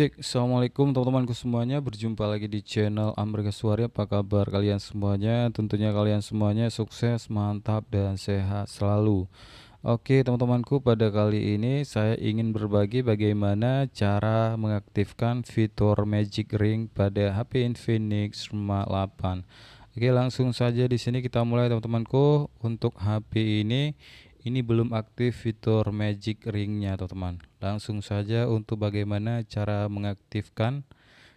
Cek, Assalamualaikum teman-temanku semuanya Berjumpa lagi di channel Amerika Suari Apa kabar kalian semuanya Tentunya kalian semuanya sukses, mantap, dan sehat selalu Oke teman-temanku pada kali ini saya ingin berbagi bagaimana cara mengaktifkan fitur Magic Ring pada HP Infinix Smart 8 Oke langsung saja di sini kita mulai teman-temanku untuk HP ini ini belum aktif fitur magic ringnya teman-teman. Langsung saja untuk bagaimana cara mengaktifkan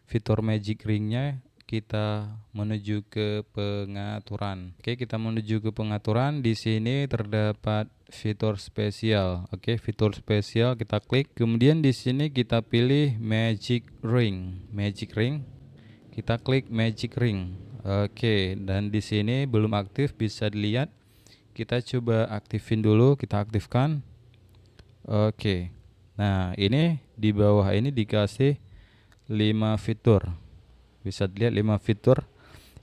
fitur magic ringnya kita menuju ke pengaturan. Oke, kita menuju ke pengaturan. Di sini terdapat fitur spesial. Oke, fitur spesial kita klik. Kemudian di sini kita pilih magic ring. Magic ring. Kita klik magic ring. Oke, dan di sini belum aktif bisa dilihat kita coba aktifin dulu kita aktifkan oke okay. nah ini di bawah ini dikasih 5 fitur bisa dilihat 5 fitur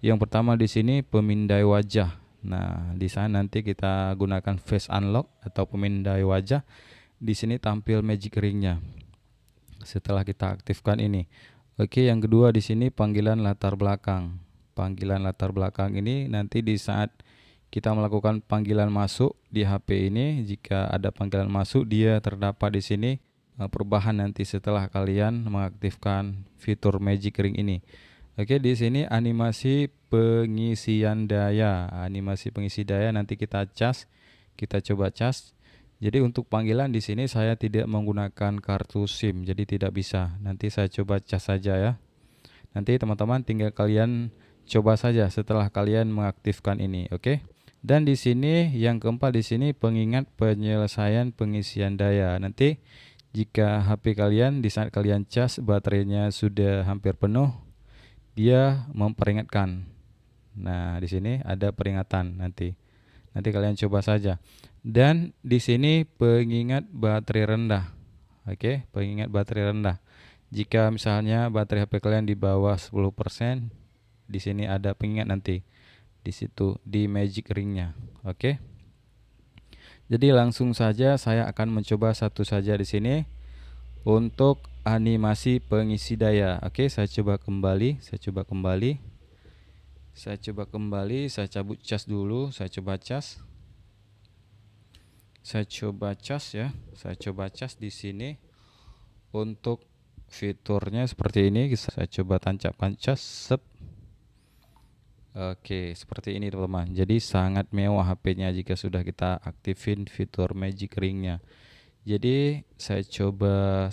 yang pertama di sini pemindai wajah nah di sana nanti kita gunakan face unlock atau pemindai wajah di sini tampil magic ringnya setelah kita aktifkan ini Oke, yang kedua di sini panggilan latar belakang. Panggilan latar belakang ini nanti di saat kita melakukan panggilan masuk di HP ini. Jika ada panggilan masuk, dia terdapat di sini eh, perubahan nanti setelah kalian mengaktifkan fitur Magic Ring ini. Oke, di sini animasi pengisian daya. Animasi pengisi daya nanti kita cas, kita coba cas. Jadi untuk panggilan di sini saya tidak menggunakan kartu SIM, jadi tidak bisa. Nanti saya coba cas saja ya. Nanti teman-teman tinggal kalian coba saja setelah kalian mengaktifkan ini, oke? Okay? Dan di sini yang keempat di sini pengingat penyelesaian pengisian daya. Nanti jika HP kalian di saat kalian cas baterainya sudah hampir penuh, dia memperingatkan. Nah, di sini ada peringatan nanti. Nanti kalian coba saja. Dan di sini pengingat baterai rendah. Oke, pengingat baterai rendah. Jika misalnya baterai HP kalian di bawah 10%, di sini ada pengingat nanti di situ di magic ringnya oke jadi langsung saja saya akan mencoba satu saja di sini untuk animasi pengisi daya oke saya coba kembali saya coba kembali saya coba kembali saya cabut cas dulu saya coba cas saya coba cas ya saya coba cas di sini untuk fiturnya seperti ini saya coba tancapkan cas sep Oke, seperti ini teman-teman. Jadi sangat mewah HP-nya jika sudah kita aktifin fitur magic ringnya. Jadi saya coba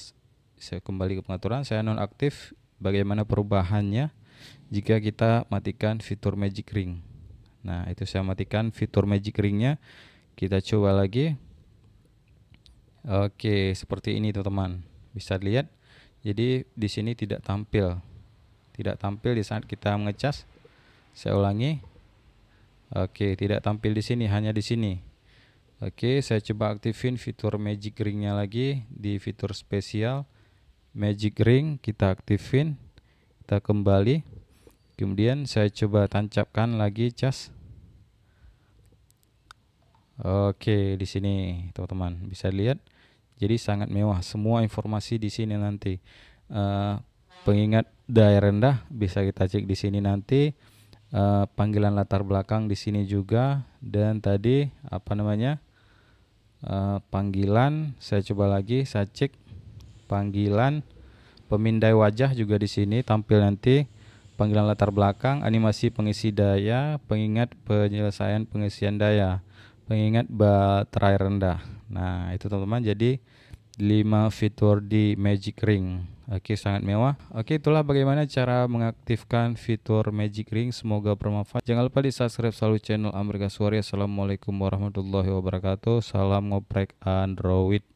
saya kembali ke pengaturan, saya nonaktif bagaimana perubahannya jika kita matikan fitur magic ring. Nah, itu saya matikan fitur magic ringnya. Kita coba lagi. Oke, seperti ini teman-teman. Bisa lihat. Jadi di sini tidak tampil. Tidak tampil di saat kita mengecas saya ulangi. Oke, tidak tampil di sini, hanya di sini. Oke, saya coba aktifin fitur magic ringnya lagi di fitur spesial magic ring kita aktifin. Kita kembali. Kemudian saya coba tancapkan lagi cas. Oke, di sini teman-teman bisa lihat. Jadi sangat mewah semua informasi di sini nanti. Uh, pengingat daya rendah bisa kita cek di sini nanti. Eh, panggilan latar belakang di sini juga dan tadi apa namanya uh, panggilan saya coba lagi saya cek panggilan pemindai wajah juga di sini tampil nanti panggilan latar belakang animasi pengisi daya pengingat penyelesaian pengisian daya pengingat baterai rendah nah itu teman-teman jadi 5 fitur di Magic Ring Oke, sangat mewah. Oke, itulah bagaimana cara mengaktifkan fitur Magic Ring. Semoga bermanfaat. Jangan lupa di subscribe selalu channel Amerika Suara. Assalamualaikum warahmatullahi wabarakatuh. Salam ngoprek Android.